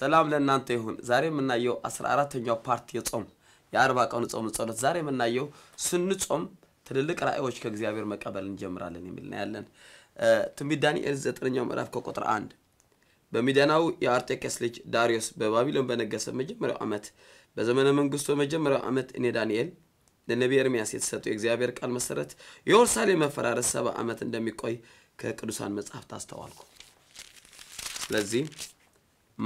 ሰላም ለእናንተ ይሁን። ዛሬ የምናየው አስራ አራተኛው ፓርት የጾም የአርባ ቀኑ ጾም ጸሎት። ዛሬ የምናየው ስንጾም ትልልቅ ራእዮች ከእግዚአብሔር መቀበል እንጀምራለን የሚል እናያለን። ትንቢት ዳንኤል ዘጠነኛው ምዕራፍ ከቁጥር አንድ በሚዳናዊ የአርጤቄስ ልጅ ዳሪዮስ በባቢሎን በነገሰ መጀመሪያው ዓመት በዘመነ መንግስቱ በመጀመሪያው ዓመት እኔ ዳንኤል ለነቢይ ኤርሚያስ የተሰጠው የእግዚአብሔር ቃል መሰረት የኢየሩሳሌም መፈራረስ ሰባ ዓመት እንደሚቆይ ከቅዱሳን መጽሐፍት አስተዋልኩ። ስለዚህ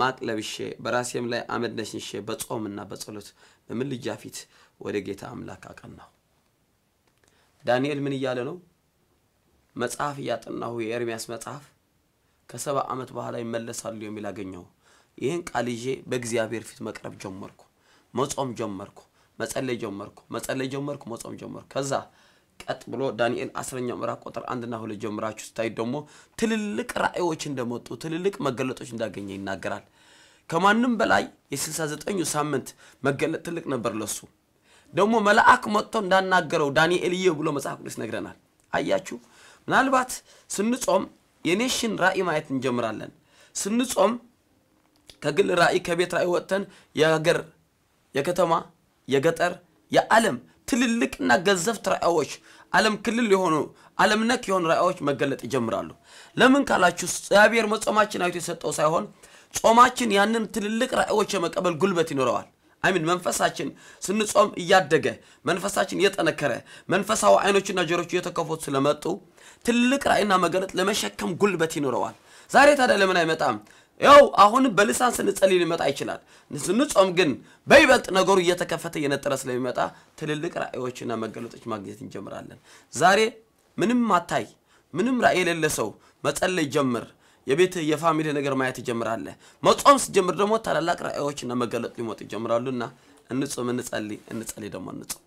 ማቅ ለብሼ በራሴም ላይ አመድ ነሽንሼ በጾምና በጸሎት በምልጃ ፊት ወደ ጌታ አምላክ አቀናሁ። ዳንኤል ምን እያለ ነው? መጽሐፍ እያጠናሁ የኤርሚያስ መጽሐፍ ከሰባ ዓመት በኋላ ይመለሳሉ የሚል አገኘሁ። ይህን ቃል ይዤ በእግዚአብሔር ፊት መቅረብ ጀመርኩ፣ መጾም ጀመርኩ፣ መጸለይ ጀመርኩ፣ መጸለይ ጀመርኩ፣ መጾም ጀመርኩ። ከዛ ቀጥ ብሎ ዳንኤል አስረኛው ምዕራፍ ቁጥር አንድና ሁለት ጀምራችሁ ስታይ ደግሞ ትልልቅ ራእዮች እንደመጡ ትልልቅ መገለጦች እንዳገኘ ይናገራል። ከማንም በላይ የ69ኙ ሳምንት መገለጥ ትልቅ ነበር ለሱ። ደግሞ መልአክ መጥቶ እንዳናገረው ዳንኤልዬ ብሎ መጽሐፍ ቅዱስ ነግረናል። አያችሁ፣ ምናልባት ስንጾም የኔሽን ራእይ ማየት እንጀምራለን። ስንጾም ከግል ራእይ ከቤት ራእይ ወጥተን የሀገር፣ የከተማ፣ የገጠር፣ የዓለም ትልልቅና ገዘፍት ራእዮች ዓለም ክልል የሆኑ ዓለም ነክ የሆኑ ራእዮች መገለጥ ይጀምራሉ። ለምን ካላችሁ እግዚአብሔር መጾማችን አይቶ የሰጠው ሳይሆን ጾማችን ያንን ትልልቅ ራእዮች የመቀበል ጉልበት ይኖረዋል። አይሚን መንፈሳችን ስንጾም እያደገ መንፈሳችን እየጠነከረ መንፈሳዊ አይኖችና ጆሮች እየተከፈቱ ስለመጡ ትልቅ ራእይና መገለጥ ለመሸከም ጉልበት ይኖረዋል። ዛሬ ታዲያ ለምን አይመጣም? ያው አሁንም በልሳን ስንጸል ሊመጣ ይችላል። ስንጾም ግን በይበልጥ ነገሩ እየተከፈተ እየነጠረ ስለሚመጣ ትልልቅ ራእዮችና መገለጦች ማግኘት እንጀምራለን። ዛሬ ምንም አታይ፣ ምንም ራእይ የሌለ ሰው መጸለይ ጀምር። የቤት የፋሚሊ ነገር ማየት ይጀምራለህ። መጾም ስጀምር ደግሞ ታላላቅ ራእዮችና መገለጥ ሊመጡ ይጀምራሉና እንጹም፣ እንጸልይ፣ እንጸልይ ደግሞ እንጹም።